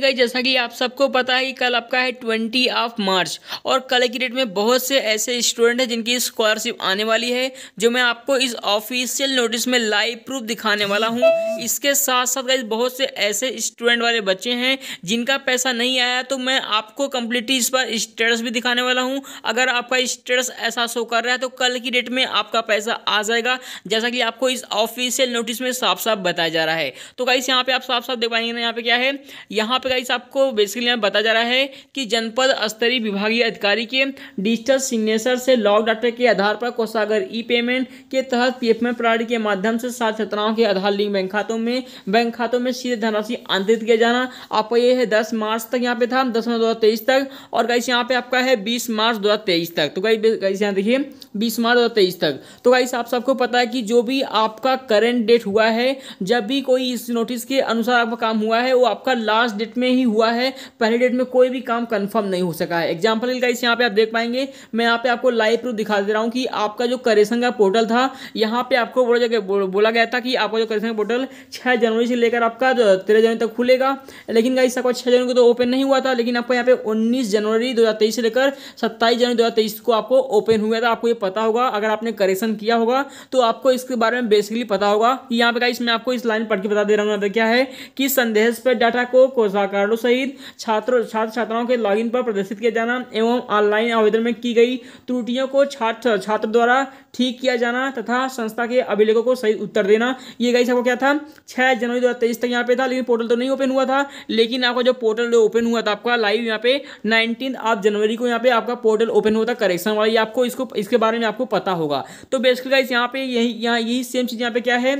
गई जैसा कि आप सबको पता है कल आपका है ट्वेंटी ऑफ मार्च और कल की डेट में बहुत से ऐसे स्टूडेंट हैं जिनकी स्कॉलरशिप आने वाली है जो मैं आपको इस ऑफिशियल नोटिस में लाइव प्रूफ दिखाने वाला हूं इसके साथ साथ बहुत से ऐसे स्टूडेंट वाले बच्चे हैं जिनका पैसा नहीं आया तो मैं आपको कम्प्लीटली इस पर स्टेटस भी दिखाने वाला हूँ अगर आपका स्टेटस ऐसा शो कर रहा है तो कल की डेट में आपका पैसा आ जाएगा जैसा कि आपको इस ऑफिशियल नोटिस में साफ साफ बताया जा रहा है तो गाइस यहाँ पे आप साफ साफ देख पाएंगे यहाँ पे क्या है यहाँ यहाँ पे गाइस आपको बेसिकली यहाँ बता जा रहा है कि जनपद स्तरीय विभागीय अधिकारी के डिजिटल सिग्नेचर से लॉग डाटा के आधार पर कोषागर ई पेमेंट के तहत पीएफएम प्रणाली के माध्यम से सात छात्राओं के आधार लिंक बैंक खातों में बैंक खातों में सीधे धनराशि आंतरित किया जाना आपको ये है दस मार्च तक यहाँ पे था दस मार्च दो तक और गाइस यहाँ पे आपका है बीस मार्च दो तक तो गाई गाइस यहाँ देखिए बीस मार्च दो तक तो गाइस आप सबको पता है कि जो भी आपका करेंट डेट हुआ है जब भी कोई इस नोटिस के अनुसार आपका काम हुआ है वो आपका लास्ट डेट डेट में ही हुआ है पहले डेट में कोई भी काम कंफर्म नहीं हो सका है एग्जाम्पल गाइस यहाँ पे आप देख पाएंगे मैं यहाँ पे आपको लाइव प्रूफ दिखा दे रहा हूँ कि आपका जो करेशन का पोर्टल था यहाँ पे आपको बोला जगह बोला गया था कि आपका जो करेशन का पोर्टल छः जनवरी से लेकर आपका तेरह जनवरी तक खुलेगा लेकिन गाइस आपका छः जनवरी को तो ओपन नहीं हुआ था लेकिन आपको यहाँ पे उन्नीस जनवरी दो से लेकर सत्ताईस जनवरी दो को आपको ओपन हुआ था आपको ये पता होगा अगर आपने करेसन किया होगा तो आपको इसके बारे में बेसिकली पता होगा यहाँ पे गाइस मैं आपको इस लाइन पढ़ के बता दे रहा हूँ क्या है कि संदेश पर डाटा को कार्डो सहित छात्रों छात्र छात्राओं के लॉगिन पर प्रदर्शित किया जाना एवं ऑनलाइन आवेदन में की गई त्रुटियों को छात्र छात्र द्वारा ठीक किया जाना तथा संस्था के अभिलेखों को सही उत्तर देना ये गई सबको क्या था छः जनवरी दो तक यहाँ पे था लेकिन पोर्टल तो नहीं ओपन हुआ था लेकिन आपका जो पोर्टल ओपन हुआ था आपका लाइव यहाँ पे नाइनटीन ऑफ जनवरी को यहाँ पे आपका पोर्टल ओपन हुआ था करेक्शन वाला ये आपको इसको इसके बारे में आपको पता होगा तो बेसिकली गाइस यहाँ पे यही यहाँ यही सेम चीज़ यहाँ पे क्या है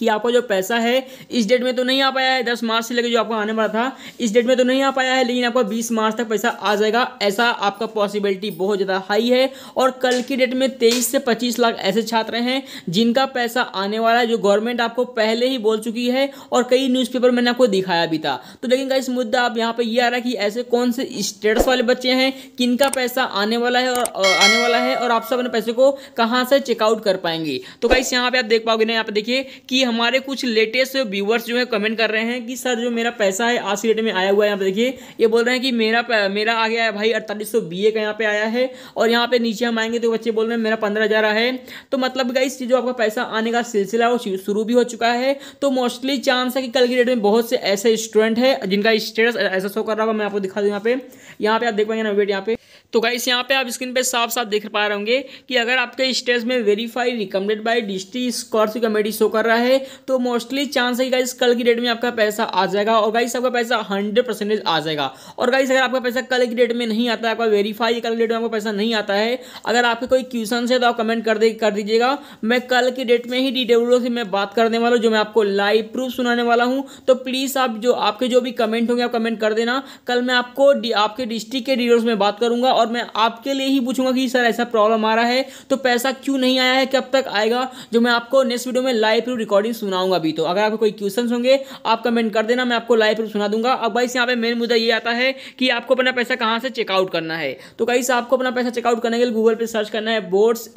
कि आपका जो पैसा है इस डेट में तो नहीं आ पाया है दस मार्च से लेकर जो आपका आने वाला था इस डेट में तो नहीं आ पाया है लेकिन आपका बीस मार्च तक पैसा आ जाएगा ऐसा आपका पॉसिबिलिटी बहुत ज़्यादा हाई है और कल की डेट में तेईस से पच्चीस लाख ऐसे छात्र हैं जिनका पैसा आने वाला है जो गवर्नमेंट आपको पहले ही बोल चुकी है और कई न्यूज़पेपर मैंने आपको दिखाया भी था तो लेकिन इस मुद्दा आप यहाँ पर ये यह आ रहा है कि ऐसे कौन से स्टेट्स वाले बच्चे हैं किनका पैसा आने वाला है और आने वाला है और आप सब अपने पैसे को कहाँ से चेकआउट कर पाएंगे तो कहीं यहाँ पे आप देख पाओगे ना यहाँ पे देखिए कि हमारे कुछ लेटेस्ट व्यूवर्स जो है कमेंट कर रहे हैं कि सर जो मेरा पैसा है आज रेट में आया हुआ है यहाँ पे देखिए ये बोल रहे हैं कि मेरा मेरा आ गया है भाई अड़तालीस सौ बी ए का यहाँ पे आया है और यहाँ पे नीचे हम आएंगे तो बच्चे बोल रहे हैं मेरा पंद्रह हज़ार है तो मतलब गाइस जो आपका पैसा आने का सिलसिला वो शुरू भी हो चुका है तो मोस्टली चांस है कि कल की डेट में बहुत से ऐसे स्टूडेंट है जिनका स्टेटस ऐसा शो कर रहा होगा मैं आपको दिखा दूँ यहाँ पे यहाँ पे आप देख पाएंगे ना वेट यहाँ पे तो गाइस यहाँ पे आप स्क्रीन पे साफ साफ देख पा रहे होंगे कि अगर आपके स्टेज में verify recommended by district Scorpio committee show कर रहा है तो मोस्टली चांस है गाइस कल की डेट में आपका पैसा आ जाएगा और गाइस आपका पैसा हंड्रेड परसेंटेज आ जाएगा और गाइस अगर आपका पैसा कल की डेट में नहीं आता है आपका वेरीफाई कल की डेट में आपका पैसा नहीं आता है अगर आपके कोई क्वेश्चन है तो आप कमेंट कर दे कर दीजिएगा मैं कल की डेट में ही डिटेलों से मैं बात करने वाला हूँ जो मैं आपको लाइव प्रूफ सुनाने वाला हूँ तो प्लीज़ आप जो आपके जो भी कमेंट होंगे आप कमेंट कर देना कल मैं आपको आपके डिस्ट्रिक्ट के डिटेल्स में बात करूंगा और मैं आपके लिए ही पूछूंगा कि सर ऐसा प्रॉब्लम आ रहा है तो पैसा क्यों नहीं आया है कब तक आएगा जो मैं आपको नेक्स्ट वीडियो में लाइव प्रूफ रिकॉर्डिंग सुनाऊंगा अभी तो अगर आपको कोई क्वेश्चन होंगे आप कमेंट कर देना मैं आपको लाइव प्रूफ सुना दूंगा अब भाई यहाँ पे मेन मुद्दा ये आता है कि आपको अपना पैसा कहाँ से चेकआउट करना है तो कहीं से आपको अपना पैसा चेकआउट करने के लिए गूगल पर सर्च करना है बोर्ड्स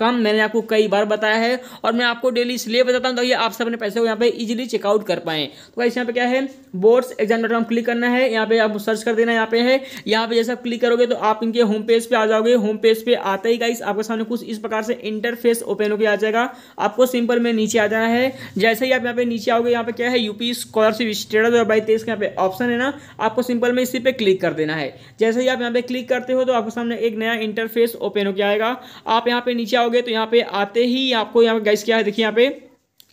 मैंने आपको कई बार बताया है और मैं आपको डेली इसलिए बताता हूँ ताकि आप सब अपने पैसे को यहाँ पे इजीली चेकआउट कर पाएँ तो कहीं यहाँ पे क्या है बोर्ड्स क्लिक करना है यहाँ पे आप सर्च कर देना यहाँ पे है यहाँ पे जैसे आप क्लिक करोगे तो आप आप इनके होम पेज पे आ जाओगे होम पेज पे आते ही गाइस आपके सामने कुछ इस प्रकार से इंटरफेस ओपन होकर आ जाएगा आपको सिंपल में नीचे आ जाना है जैसे ही आप यहाँ पे नीचे आओगे यहाँ पे क्या है यूपी स्कॉलरशिप स्टेटस दो हज़ार तेईस यहाँ पे ऑप्शन है ना आपको सिंपल में इसी पे क्लिक कर देना है जैसे ही आप यहाँ पे क्लिक करते हो तो आपके सामने एक नया इंटरफेस ओपन होकर आएगा आप यहाँ पे नीचे आओगे तो यहाँ पे आते ही आपको यहाँ पे गाइस क्या है देखिए यहाँ पे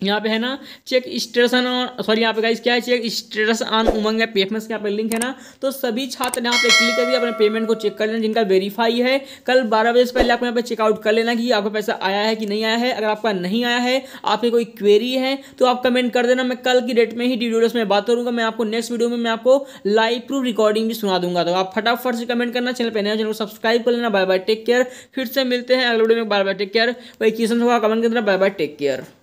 यहाँ पे है ना चेक स्टेटसन और सॉरी यहाँ पे गाइस क्या है चेक स्टेटस ऑन उमंग है पेमेंट्स यहाँ पे लिंक है ना तो सभी छात्र यहाँ पे क्लिक करके अपने पेमेंट को चेक कर लेना जिनका वेरीफाई है कल बारह बजे से पहले आपको यहाँ पे चेकआउट कर लेना कि आपका पैसा आया है कि नहीं आया है अगर आपका नहीं आया है आपकी कोई क्वेरी है तो आप कमेंट कर देना मैं कल की डेट में ही डिटेल्स में बात करूँगा मैं आपको नेक्स्ट वीडियो में मैं आपको लाइव प्रूफ रिकॉर्डिंग भी सुना दूंगा तो आप फटाफट से कमेंट करना चैनल पर नया चैनल को सब्सक्राइब कर लेना बाय बाय टेक केयर फिर से मिलते हैं अगले वीडियो में बाय बाय टेक केयर कोई क्वेश्चन होगा कमेंट कर देना बाय बाय टेक केयर